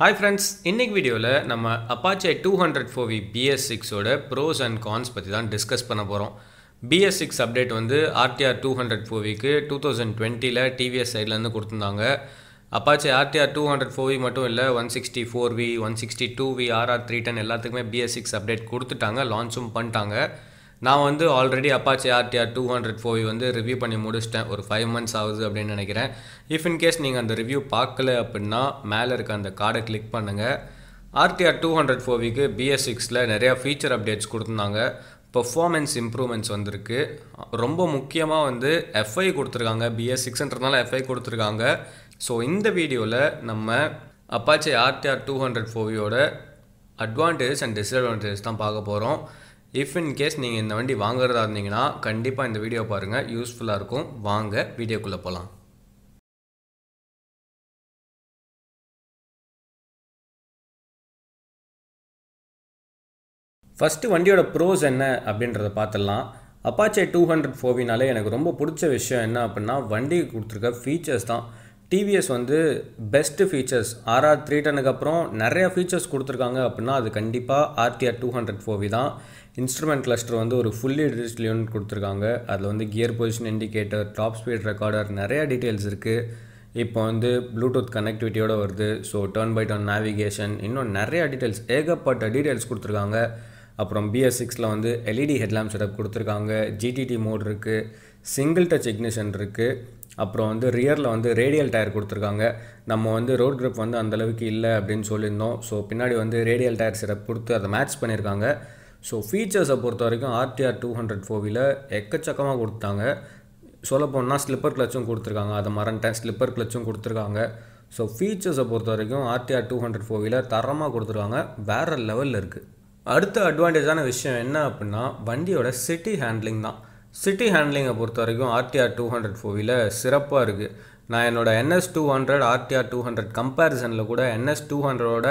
hi friends இன்றைக்கி வீடியோவில் நம்ம Apache two hundred four V BS சிக்ஸோட ப்ரோஸ் அண்ட் கான்ஸ் பற்றி தான் டிஸ்கஸ் பண்ண போகிறோம் பிஎஸ் சிக்ஸ் அப்டேட் வந்து ஆர்டிஆர் டூ ஹண்ட்ரட் ஃபோவிக்கு டூ தௌசண்ட் டுவெண்ட்டியில் டிவிஎஸ் சைட்லேருந்து கொடுத்துருந்தாங்க Apache RTR two hundred four V மட்டும் இல்லை one sixty four V one sixty two V RR three ten எல்லாத்துக்குமே பிஎஸ் சிக்ஸ் அப்டேட் கொடுத்துட்டாங்க லான்ச்சும் பண்ணிட்டாங்க நான் வந்து already Apache RTR two hundred four V வந்து ரிவ்யூ பண்ணி முடிச்சிட்டேன் ஒரு ஃபைவ் மந்த்ஸ் ஆகுது அப்படின்னு நினைக்கிறேன் இஃப் இன்கேஸ் நீங்கள் அந்த ரிவ்யூ பார்க்கல அப்படின்னா மேலே இருக்க அந்த கார்டை கிளிக் பண்ணுங்கள் ஆர்டிஆர் டூ ஹண்ட்ரட் ஃபோவிக்கு பிஎஸ் சிக்ஸில் நிறையா ஃபீச்சர் அப்டேட்ஸ் கொடுத்துருந்தாங்க பெர்ஃபார்மன்ஸ் இம்ப்ரூவ்மெண்ட்ஸ் வந்திருக்கு ரொம்ப முக்கியமாக வந்து எஃப்ஐ கொடுத்துருக்காங்க பிஎஸ் சிக்ஸ்ன்றதுனால எஃப்ஐ கொடுத்துருக்காங்க ஸோ இந்த வீடியோவில் நம்ம அப்பாச்சி ஆர்டிஆர் டூ ஹண்ட்ரட் ஃபோவியோட அட்வான்டேஜ் அண்ட் டிஸ்அட்வான்டேஜஸ் தான் பார்க்க போகிறோம் இஃப் இன் கேஸ் நீங்கள் இந்த வண்டி வாங்குறதா இருந்தீங்கன்னா கண்டிப்பாக இந்த வீடியோ பாருங்கள் யூஸ்ஃபுல்லாக இருக்கும் வாங்க வீடியோக்குள்ளே போகலாம் ஃபஸ்ட்டு வண்டியோட ப்ரோஸ் என்ன அப்படின்றத பார்த்துடலாம் அப்பாச்சே டூ ஹண்ட்ரட் ஃபோவினாலே எனக்கு ரொம்ப பிடிச்ச விஷயம் என்ன அப்படின்னா வண்டிக்கு கொடுத்துருக்க ஃபீச்சர்ஸ் தான் டிவிஎஸ் வந்து பெஸ்ட்டு ஃபீச்சர்ஸ் ஆர்ஆர் த்ரீ டனுக்கு அப்புறம் நிறையா ஃபீச்சர்ஸ் கொடுத்துருக்காங்க அப்படின்னா அது கண்டிப்பாக ஆர்டிஆர் டூ ஹண்ட்ரட் ஃபோவி தான் இன்ஸ்ட்ருமெண்ட் கிளஸ்டர் வந்து ஒரு ஃபுல்லி டிஜிட்டல் யூனிட் கொடுத்துருக்காங்க அதில் வந்து gear position indicator top speed recorder நிறையா டீட்டெயில்ஸ் இருக்குது இப்போ வந்து ப்ளூடூத் கனெக்டிவிட்டியோடு வருது so turn by turn navigation இன்னும் நிறையா டீட்டெயில்ஸ் ஏகப்பட்ட டீட்டெயில்ஸ் கொடுத்துருக்காங்க அப்புறம் பிஎஸ் சிக்ஸில் வந்து எல்இடி ஹெட்லாம்ப் e செட்டப் கொடுத்துருக்காங்க ஜிடிடி மோட் இருக்குது சிங்கிள் டச் இக்னிஷன் இருக்குது அப்புறம் வந்து ரியரில் வந்து ரேடியல் டயர் கொடுத்துருக்காங்க நம்ம வந்து ரோட் க்ரிப் வந்து அந்தளவுக்கு இல்லை அப்படின்னு சொல்லியிருந்தோம் ஸோ பின்னாடி வந்து ரேடியல் டயர் சிறப்பு கொடுத்து அதை மேட்ச் பண்ணியிருக்காங்க ஸோ ஃபீச்சர்ஸை பொறுத்த வரைக்கும் ஆர்டிஆர் டூ ஹண்ட்ரட் ஃபோவியில் எக்கச்சக்கமாக கொடுத்தாங்க சொல்லப்போனால் ஸ்லிப்பர் கிளச்சும் கொடுத்துருக்காங்க அதை மறந்துட்டேன் ஸ்லிப்பர் கிளச்சும் கொடுத்துருக்காங்க ஸோ ஃபீச்சர்ஸை பொறுத்த வரைக்கும் RTR two hundred four wheeler தரமாக கொடுத்துருக்காங்க வேறு லெவலில் இருக்குது அடுத்த அட்வான்டேஜான விஷயம் என்ன அப்படின்னா வண்டியோட சிட்டி ஹேண்ட்லிங் தான் சிட்டி ஹேண்ட்லிங்கை பொறுத்த வரைக்கும் ஆர்டிஆர் டூ ஹண்ட்ரட் ஃபோவில் சிறப்பாக இருக்குது நான் என்னோடய NS two hundred RTR two hundred கம்பேரிசனில் கூட என்எஸ் டூ ஹண்ட்ரடோட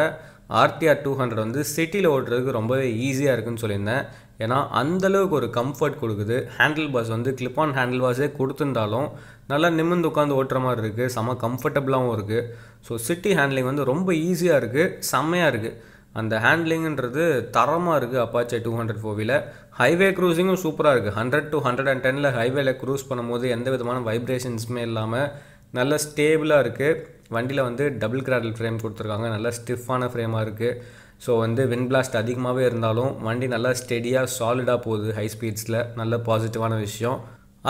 ஆர்டிஆர் டூ ஹண்ட்ரட் வந்து சிட்டியில் ஓட்டுறதுக்கு ரொம்பவே ஈஸியாக இருக்குன்னு சொல்லியிருந்தேன் ஏன்னா அந்தளவுக்கு ஒரு கம்ஃபர்ட் கொடுக்குது ஹேண்டில் பாஸ் வந்து கிளிப் ஆன் ஹேண்டில் பாஸே கொடுத்துருந்தாலும் நல்லா நிமிர்ந்து உட்காந்து ஓட்டுற மாதிரி இருக்குது செம்ம கம்ஃபர்டபுளாகவும் இருக்குது ஸோ சிட்டி ஹேண்ட்லிங் வந்து ரொம்ப ஈஸியாக இருக்குது செம்மையாக இருக்குது அந்த ஹேண்ட்லிங்கிறது தரமாக இருக்குது அப்பாச்சே டூ ஹண்ட்ரட் ஃபோவில ஹைவே க்ரூஸிங்கும் சூப்பராக இருக்குது ஹண்ட்ரட் டு ஹண்ட்ரட் அண்ட் டெனில் ஹைவேல க்ரூஸ் பண்ணும்போது எந்த விதமான வைப்ரேஷன்ஸுமே இல்லாமல் நல்ல ஸ்டேபிளாக இருக்குது வண்டியில் வந்து டபுள் கிராடல் ஃப்ரேம் கொடுத்துருக்காங்க நல்லா ஸ்டிஃபான ஃப்ரேமாக இருக்குது ஸோ வந்து வின் பிளாஸ்ட் அதிகமாகவே இருந்தாலும் வண்டி நல்லா ஸ்டெடியாக சாலிடாக போகுது ஹை ஸ்பீட்ஸில் நல்ல பாசிட்டிவான விஷயம்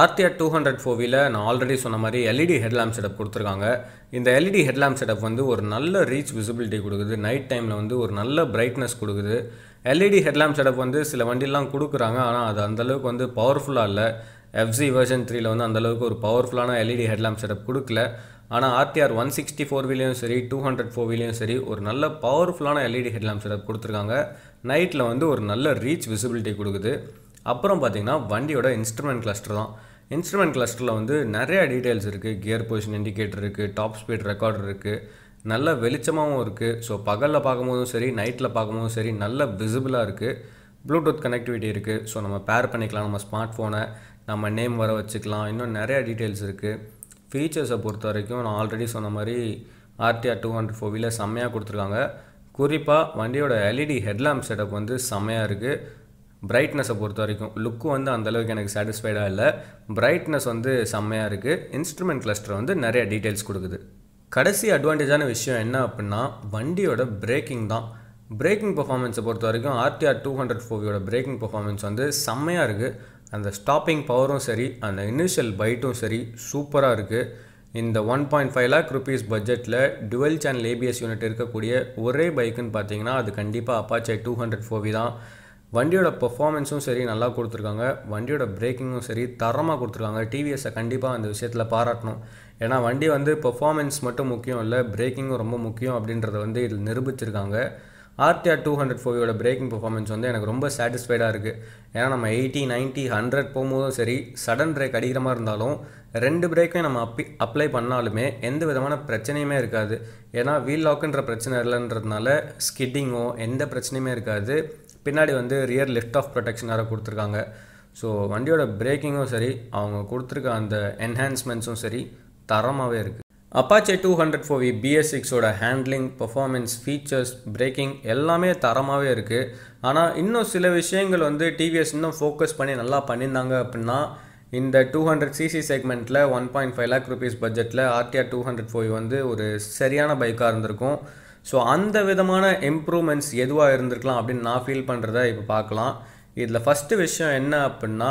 ஆர்டிஆர் டூ ஹண்ட்ரட் ஃபோவியில் நான் ஆல்ரெடி சொன்ன மாதிரி எல்இடி ஹெட்லாம்ப் e செட்டப் கொடுத்துருக்காங்க இந்த எல்இடி ஹெட்லாம்ப் செட்டப் வந்து ஒரு நல்ல ரீச் விசிபிலிட்டி கொடுக்குது நைட் டைமில் வந்து ஒரு நல்ல பிரைட்னஸ் கொடுக்குது எல்இடி ஹெட்லாம்ப் செட்டப் வந்து சில வண்டிலாம் கொடுக்குறாங்க ஆனால் அது அந்தளவுக்கு வந்து பவர்ஃபுல்லாக இல்லை எஃப்சி வெர்ஷன் த்ரீயில் வந்து அந்தளவுக்கு ஒரு பவர்ஃபுல்லான எல்இடி ஹெட்லாம்ப் செட்டப் கொடுக்கல ஆனால் ஆர்டிஆர் ஒன் சிக்ஸ்டி ஃபோர்விலையும் சரி டூ ஹண்ட்ரட் ஃபோர்விலையும் சரி ஒரு நல்ல பவர்ஃபுல்லான எல்இடி ஹெட்லாம்ப் செட்டப் கொடுத்துருக்காங்க நைட்டில் வந்து ஒரு நல்ல ரீச் விசிபிலிட்டி கொடுக்குது அப்புறம் பார்த்திங்கன்னா வண்டியோட இன்ஸ்ட்ருமெண்ட் கிளஸ்டர் தான் இன்ஸ்ட்ருமெண்ட் கிளஸ்டரில் வந்து நிறையா டீட்டெயில்ஸ் இருக்குது கியர் பொசிஷன் இண்டிகேட்டர் இருக்குது டாப் ஸ்பீட் ரெக்கார்டர் இருக்குது நல்ல வெளிச்சமாகவும் இருக்குது ஸோ பகலில் பார்க்கும்போதும் சரி நைட்டில் பார்க்கும்போதும் சரி நல்ல விசிபிளாக இருக்குது ப்ளூடூத் கனெக்டிவிட்டி இருக்குது ஸோ நம்ம பேர் பண்ணிக்கலாம் நம்ம ஸ்மார்ட் ஃபோனை நம்ம நேம் வர வச்சுக்கலாம் இன்னும் நிறையா டீட்டெயில்ஸ் இருக்குது ஃபீச்சர்ஸை பொறுத்த வரைக்கும் நான் ஆல்ரெடி சொன்ன மாதிரி RTR two hundred four wheeler செம்மையாக கொடுத்துருக்காங்க குறிப்பாக வண்டியோட எல்இடி ஹெட்லாம்ப் செட்டப் வந்து செம்மையாக இருக்குது பிரைட்னஸை பொறுத்த வரைக்கும் லுக்கு வந்து அந்தளவுக்கு எனக்கு சாட்டிஸ்ஃபைடாக இல்லை பிரைட்னஸ் வந்து செம்மையாக இருக்குது இன்ஸ்ட்ருமெண்ட் கிளஸ்டர் வந்து நிறைய டீட்டெயில்ஸ் கொடுக்குது கடைசி அட்வான்டேஜான விஷயம் என்ன அப்படின்னா வண்டியோட பிரேக்கிங் தான் பிரேக்கிங் பர்ஃபார்மன்ஸை பொறுத்த வரைக்கும் ஆர்டிஆர் டூ ஹண்ட்ரட் ஃபோவியோட பிரேக்கிங் பர்ஃபார்மன்ஸ் வந்து செம்மையாக இருக்குது அந்த ஸ்டாப்பிங் பவரும் சரி அந்த இனிஷியல் பைட்டும் சரி சூப்பராக இருக்குது இந்த one point five lakh rupees பட்ஜெட்டில் டுவெல் சேனல் ஏபிஎஸ் யூனிட் இருக்கக்கூடிய ஒரே பைக்குன்னு பார்த்தீங்கன்னா அது கண்டிப்பாக அப்பாச்சை டூ ஹண்ட்ரட் ஃபோவி தான் வண்டியோட பெர்ஃபார்மன்ஸும் சரி நல்லா கொடுத்துருக்காங்க வண்டியோட பிரேக்கிங்கும் சரி தரமாக கொடுத்துருக்காங்க டிவிஎஸை கண்டிப்பாக அந்த விஷயத்தில் பாராட்டணும் ஏன்னா வண்டி வந்து பெர்ஃபார்மன்ஸ் மட்டும் முக்கியம் இல்லை பிரேக்கிங்கும் ரொம்ப முக்கியம் அப்படின்றத வந்து இதில் நிரூபிச்சிருக்காங்க ஆர்டிஆர் டூ ஹண்ட்ரட் ஃபோவியோட பிரேக்கிங் பர்ஃபார்மன்ஸ் வந்து எனக்கு ரொம்ப சாட்டிஸ்ஃபைடாக இருக்குது ஏன்னா நம்ம எயிட்டி நைன்ட்டி ஹண்ட்ரட் போகும்போதும் சரி சடன் பிரேக் அடிக்கிற மாதிரி இருந்தாலும் ரெண்டு பிரேக்கையும் நம்ம அப்பி அப்ளை பண்ணாலுமே எந்த விதமான பிரச்சனையுமே இருக்காது ஏன்னா வீல் லாக்குன்ற பிரச்சனை இல்லைன்றதுனால ஸ்கிட்டிங்கோ எந்த பிரச்சனையுமே இருக்காது பின்னாடி வந்து ரியர் லிஃப்ட் ஆஃப் ப்ரொடெக்ஷன் வேறு கொடுத்துருக்காங்க ஸோ வண்டியோட பிரேக்கிங்கும் சரி அவங்க கொடுத்துருக்க அந்த என்ஹான்ஸ்மெண்ட்ஸும் சரி தரமாகவே இருக்குது Apache two hundred four V BS சிக்ஸோட ஹேண்ட்லிங் பர்ஃபார்மென்ஸ் ஃபீச்சர்ஸ் பிரேக்கிங் எல்லாமே தரமாகவே இருக்குது ஆனால் இன்னும் சில விஷயங்கள் வந்து டிவிஎஸ் இன்னும் ஃபோக்கஸ் பண்ணி நல்லா பண்ணியிருந்தாங்க அப்படின்னா இந்த டூ ஹண்ட்ரட் சிசி செக்மெண்ட்டில் one point five lakh rupees பட்ஜெட்டில் ஆர்டிஆர் டூ ஹண்ட்ரட் ஃபோர் வந்து ஒரு சரியான பைக்காக இருந்திருக்கும் ஸோ அந்த விதமான இம்ப்ரூவ்மெண்ட்ஸ் எதுவாக இருந்திருக்கலாம் அப்படின்னு நான் ஃபீல் பண்ணுறத இப்போ பார்க்கலாம் இதில் ஃபஸ்ட்டு விஷயம் என்ன அப்படின்னா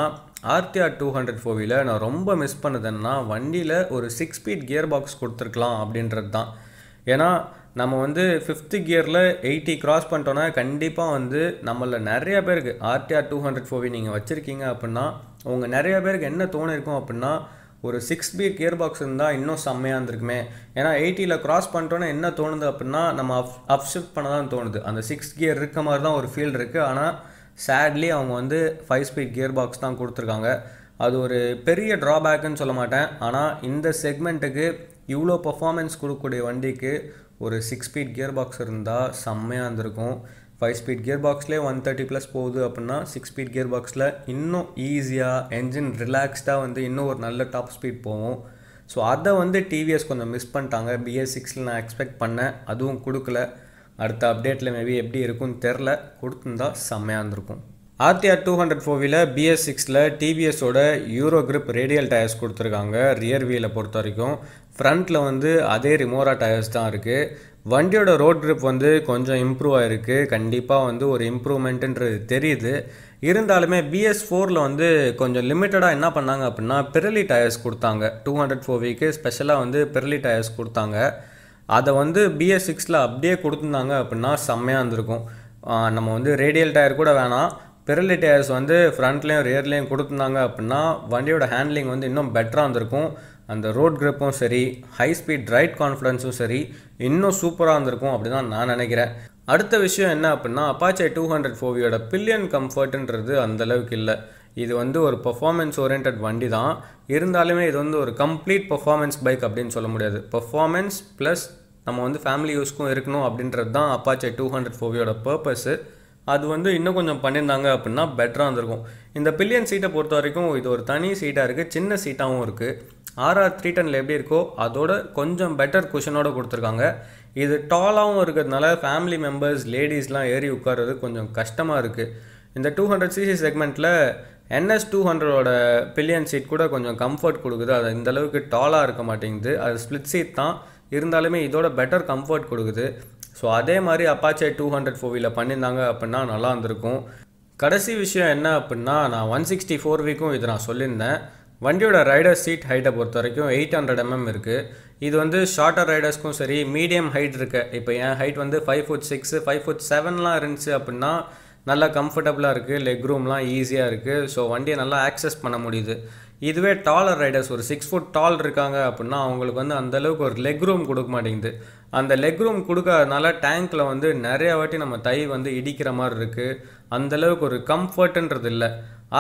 ஆர்டிஆர் டூ ஹண்ட்ரட் ஃபோவியில் நான் ரொம்ப மிஸ் பண்ணதுன்னா வண்டியில் ஒரு சிக்ஸ் ஸ்பீட் கியர் பாக்ஸ் கொடுத்துருக்கலாம் அப்படின்றது தான் ஏன்னா நம்ம வந்து ஃபிஃப்த்து கியரில் எயிட்டி க்ராஸ் பண்ணிட்டோன்னா கண்டிப்பாக வந்து நம்மளில் நிறையா பேருக்கு ஆர்டிஆர் டூ ஹண்ட்ரட் ஃபோவி நீங்கள் வச்சுருக்கீங்க அப்படின்னா உங்கள் நிறையா பேருக்கு என்ன தோணிருக்கும் அப்படின்னா ஒரு சிக்ஸ் பீட் கியர் பாக்ஸ் இருந்தால் இன்னும் செம்மையாக இருந்திருக்குமே ஏன்னா எயிட்டியில் கிராஸ் பண்ணிட்டோன்னே என்ன தோணுது அப்படின்னா நம்ம அப் அப்ஷிஃப்ட் பண்ண தான் தோணுது அந்த சிக்ஸ் கியர் இருக்க மாதிரி தான் ஒரு ஃபீல் இருக்குது ஆனால் சேட்லி அவங்க வந்து ஃபைவ் ஸ்பீட் கியர் பாக்ஸ் தான் கொடுத்துருக்காங்க அது ஒரு பெரிய ட்ராபேக்குன்னு சொல்ல மாட்டேன் ஆனால் இந்த செக்மெண்ட்டுக்கு இவ்வளோ பர்ஃபாமன்ஸ் கொடுக்கக்கூடிய வண்டிக்கு ஒரு சிக்ஸ் ஸ்பீட் கியர் பாக்ஸ் இருந்தால் செம்மையாக இருந்திருக்கும் ஃபைவ் ஸ்பீட் கியர் பாக்ஸ்லேயே ஒன் தேர்ட்டி ப்ளஸ் போகுது அப்படின்னா சிக்ஸ் ஸ்பீட் கியர் பாக்ஸில் இன்னும் ஈஸியாக என்ஜின் ரிலாக்ஸ்டாக வந்து இன்னும் ஒரு நல்ல டாப் ஸ்பீட் போகும் ஸோ அதை வந்து டிவிஎஸ் கொஞ்சம் மிஸ் பண்ணிட்டாங்க பிஎஸ் சிக்ஸில் நான் எக்ஸ்பெக்ட் பண்ணேன் அதுவும் கொடுக்கல அடுத்த அப்டேட்டில் மேபி எப்படி இருக்கும்னு தெரில கொடுத்துருந்தா செம்மையாக இருந்திருக்கும் RTR two hundred four wheel BS சிக்ஸில் டிவிஎஸோட யூரோ கிரிப் ரேடியல் டயர்ஸ் கொடுத்துருக்காங்க ரியர் வீலை பொறுத்த வரைக்கும் ஃப்ரண்ட்டில் வந்து அதே ரிமோரா டயர்ஸ் தான் இருக்குது வண்டியோட ரோட் ட்ரிப் வந்து கொஞ்சம் இம்ப்ரூவ் ஆகிருக்கு கண்டிப்பாக வந்து ஒரு இம்ப்ரூவ்மெண்ட்டுன்றது தெரியுது இருந்தாலுமே பிஎஸ் ஃபோரில் வந்து கொஞ்சம் லிமிட்டடாக என்ன பண்ணாங்க அப்படின்னா பெரலி டயர்ஸ் கொடுத்தாங்க டூ ஹண்ட்ரட் ஃபோர் வீக்கு ஸ்பெஷலாக வந்து பெரலி டயர்ஸ் கொடுத்தாங்க அதை வந்து பிஎஸ் சிக்ஸில் அப்படியே கொடுத்துருந்தாங்க அப்படின்னா செம்மையாக இருந்திருக்கும் நம்ம வந்து ரேடியல் டயர் கூட வேணாம் பெரலி டயர்ஸ் வந்து ஃப்ரண்ட்லேயும் ரியர்லேயும் கொடுத்துருந்தாங்க அப்படின்னா வண்டியோட ஹேண்ட்லிங் வந்து இன்னும் பெட்டராக இருந்திருக்கும் அந்த ரோட் கிரிப்பும் சரி ஹை ஸ்பீட் ரைட் கான்ஃபிடன்ஸும் சரி இன்னும் சூப்பராக இருந்திருக்கும் அப்படி தான் நான் நினைக்கிறேன் அடுத்த விஷயம் என்ன அப்படின்னா அப்பாச்சே டூ ஹண்ட்ரட் ஃபோவியோட பில்லியன் கம்ஃபர்ட்ன்றது அந்தளவுக்கு இல்லை இது வந்து ஒரு பர்ஃபார்மன்ஸ் ஓரியன்ட் வண்டி தான் இருந்தாலுமே இது வந்து ஒரு கம்ப்ளீட் பர்ஃபார்மன்ஸ் பைக் அப்படின்னு சொல்ல முடியாது பர்ஃபார்மன்ஸ் ப்ளஸ் நம்ம வந்து ஃபேமிலி யூஸ்க்கும் இருக்கணும் அப்படின்றது தான் அப்பாச்சே டூ ஹண்ட்ரட் ஃபோவியோட பர்பஸு அது வந்து இன்னும் கொஞ்சம் பண்ணியிருந்தாங்க அப்படின்னா பெட்டராக இருந்திருக்கும் இந்த பில்லியன் சீட்டை பொறுத்த வரைக்கும் இது ஒரு தனி சீட்டாக இருக்குது சின்ன சீட்டாகவும் இருக்குது ஆர்ஆர் த்ரீ டெனில் எப்படி இருக்கோ அதோட கொஞ்சம் பெட்டர் குஷனோட கொடுத்துருக்காங்க இது டாலாகவும் இருக்கிறதுனால ஃபேமிலி மெம்பர்ஸ் லேடிஸ்லாம் ஏறி உட்கார்றது கொஞ்சம் கஷ்டமாக இருக்குது இந்த டூ ஹண்ட்ரட் சிசி செக்மெண்ட்டில் என்எஸ் டூ ஹண்ட்ரடோட பில்லியன் சீட் கூட கொஞ்சம் கம்ஃபர்ட் கொடுக்குது அது இந்தளவுக்கு டாலாக இருக்க மாட்டேங்குது அது ஸ்ப்ளிட் சீட் தான் இருந்தாலுமே இதோட பெட்டர் கம்ஃபர்ட் கொடுக்குது ஸோ அதே மாதிரி அப்பாச்சே டூ ஹண்ட்ரட் ஃபோவியில் பண்ணியிருந்தாங்க அப்படின்னா நல்லா இருந்திருக்கும் கடைசி விஷயம் என்ன அப்படின்னா நான் ஒன் சிக்ஸ்டி ஃபோர் வீக்கும் இது நான் சொல்லியிருந்தேன் வண்டியோட ரைடர் சீட் ஹைட்டை பொறுத்த வரைக்கும் எயிட் ஹண்ட்ரட் எம்எம் இருக்குது இது வந்து ஷார்ட்டர் ரைடர்ஸ்க்கும் சரி மீடியம் ஹைட் இருக்கு இப்போ என் ஹைட் வந்து five foot six five foot செவன்லாம் இருந்துச்சு அப்படின்னா நல்லா கம்ஃபர்டபுளாக இருக்குது லெக் ரூம்லாம் ஈஸியாக இருக்குது ஸோ வண்டியை நல்லா ஆக்சஸ் பண்ண முடியுது இதுவே டாலர் ரைடர்ஸ் ஒரு சிக்ஸ் ஃபுட் டால் இருக்காங்க அப்படின்னா அவங்களுக்கு வந்து அந்தளவுக்கு ஒரு லெக் ரூம் கொடுக்க மாட்டேங்குது அந்த லெக் ரூம் கொடுக்காதனால டேங்க்கில் வந்து நிறையா வாட்டி நம்ம தை வந்து இடிக்கிற மாதிரி இருக்குது அந்தளவுக்கு ஒரு கம்ஃபர்ட்ன்றது இல்லை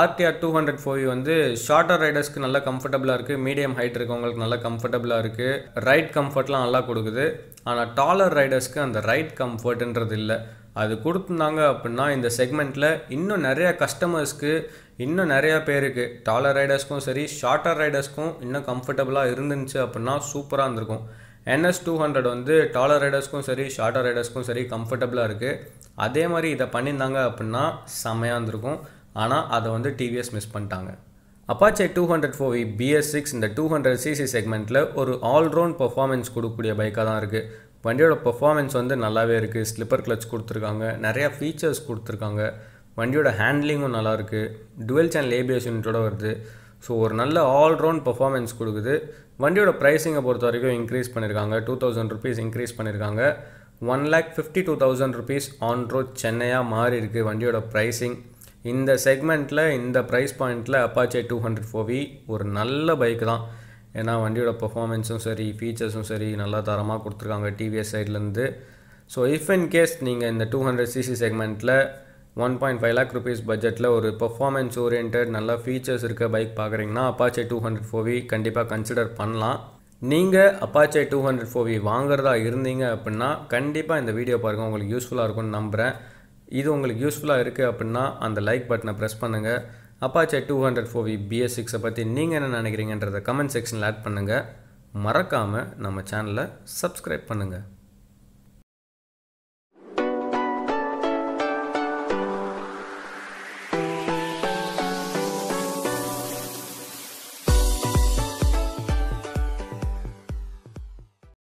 ஆர்டிஆர் டூ ஹண்ட்ரட் ஃபோவி வந்து ஷார்ட்டர் ரைடர்ஸ்க்கு நல்லா கம்ஃபர்டபுளாக இருக்குது மீடியம் ஹைட் இருக்கவங்களுக்கு நல்லா கம்ஃபர்டபுளாக இருக்குது ரைட் கம்ஃபர்ட்லாம் நல்லா கொடுக்குது ஆனால் டாலர் ரைடர்ஸ்க்கு அந்த ரைட் கம்ஃபர்ட்ன்றது இல்லை அது கொடுத்துருந்தாங்க அப்படின்னா இந்த செக்மெண்ட்டில் இன்னும் நிறையா கஸ்டமர்ஸ்க்கு இன்னும் நிறையா பேருக்கு டாலர் ரைடர்ஸ்க்கும் சரி ஷார்ட்டர் ரைடர்ஸ்க்கும் இன்னும் கம்ஃபர்டபுளாக இருந்துச்சு அப்படின்னா சூப்பராக இருந்திருக்கும் என்எஸ் டூ ஹண்ட்ரட் வந்து டாலர் ரைடர்ஸ்க்கும் சரி ஷார்டர் ரைடர்ஸ்க்கும் சரி கம்ஃபர்டபுளாக இருக்குது அதே மாதிரி இதை பண்ணியிருந்தாங்க அப்படின்னா செம்மையாக இருந்திருக்கும் ஆனால் அதை வந்து டிவிஎஸ் மிஸ் பண்ணிட்டாங்க Apache two hundred four V BS six இந்த டூ ஹண்ட்ரட் சிசி செக்மெண்ட்டில் ஒரு ஆல்ரவுண்ட் பர்ஃபார்மன்ஸ் கொடுக்கக்கூடிய பைக்காக தான் இருக்குது வண்டியோட பர்ஃபார்மன்ஸ் வந்து நல்லாவே இருக்குது ஸ்லிப்பர் கிளச் கொடுத்துருக்காங்க நிறையா ஃபீச்சர்ஸ் கொடுத்துருக்காங்க வண்டியோட ஹேண்ட்லிங்கும் நல்லாயிருக்கு டுவெல் சேனல் ஏபிஎஸ் யூனிட்டோட வருது ஸோ ஒரு நல்ல ஆல்ரவுண்ட் பர்ஃபார்மன்ஸ் கொடுக்குது வண்டியோட ப்ரைஸிங்கை பொறுத்த வரைக்கும் இன்க்ரீஸ் பண்ணியிருக்காங்க டூ தௌசண்ட் ருபீஸ் இன்க்ரீஸ் பண்ணியிருக்காங்க one lakh fifty two thousand rupees on road சென்னையாக மாறி இருக்குது வண்டியோட ப்ரைஸிங் இந்த செக்மெண்ட்டில் இந்த ப்ரைஸ் பாயிண்ட்டில் அப்பாச்சே டூ ஹண்ட்ரட் ஃபோவி ஒரு நல்ல பைக் தான் ஏன்னா வண்டியோட பர்ஃபார்மன்ஸும் சரி ஃபீச்சர்ஸும் சரி நல்லா தரமாக கொடுத்துருக்காங்க டிவிஎஸ் சைட்லேருந்து ஸோ இஃப் இன் கேஸ் நீங்கள் இந்த டூ ஹண்ட்ரட் சிசி செக்மெண்ட்டில் one point five lakh rupees பட்ஜெட்டில் ஒரு பெர்ஃபார்மன்ஸ் ஓரியன்ட் நல்லா ஃபீச்சர்ஸ் இருக்க பைக் பார்க்குறீங்கன்னா அப்பாச்சே டூ ஹண்ட்ரட் ஃபோவி கண்டிப்பாக கன்சிடர் பண்ணலாம் நீங்கள் அப்பாச்சே டூ ஹண்ட்ரட் ஃபோவி வாங்குறதா இருந்தீங்க அப்படின்னா கண்டிப்பாக இந்த வீடியோ பாருங்கள் உங்களுக்கு யூஸ்ஃபுல்லாக இருக்கும்னு நம்புகிறேன் இது உங்களுக்கு யூஸ்ஃபுல்லாக இருக்குது அப்படின்னா அந்த லைக் பட்டனை ப்ரெஸ் பண்ணுங்கள் Apache two hundred four V BS சிக்ஸை பற்றி நீங்கள் என்ன நினைக்கிறீங்கன்றதை கமெண்ட் செக்ஷனில் ஆட் பண்ணுங்கள் மறக்காமல் நம்ம சேனலை சப்ஸ்கிரைப் பண்ணுங்கள்